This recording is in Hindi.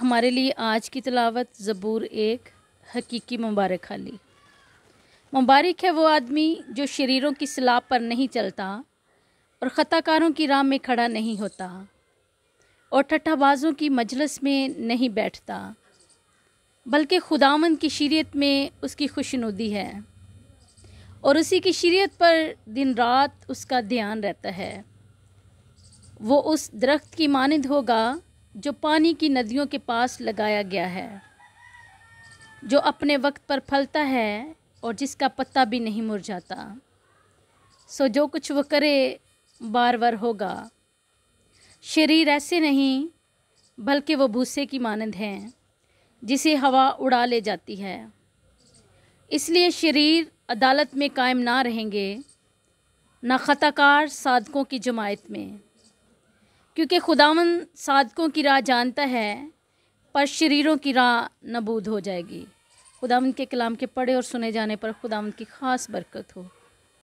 हमारे लिए आज की तलावत ज़बूर एक हकीकी मुबारक खाली मुबारक है वो आदमी जो शरीरों की सलाब पर नहीं चलता और ख़ताकारों की राह में खड़ा नहीं होता और ठट्ठाबाजों की मजलस में नहीं बैठता बल्कि खुदावंद की शरीयत में उसकी खुशनुदी है और उसी की शरीयत पर दिन रात उसका ध्यान रहता है वो उस दरख्त की मानद होगा जो पानी की नदियों के पास लगाया गया है जो अपने वक्त पर फलता है और जिसका पत्ता भी नहीं मुरझाता सो जो कुछ वो करे बार बार होगा शरीर ऐसे नहीं बल्कि वो भूसे की मानंद हैं जिसे हवा उड़ा ले जाती है इसलिए शरीर अदालत में कायम ना रहेंगे ना ख़ताकार साधकों की जमायत में क्योंकि खुदावन सादकों की राह जानता है पर शरीरों की राह नबूद हो जाएगी खुदावन के कलाम के पढ़े और सुने जाने पर खुदावन की ख़ास बरकत हो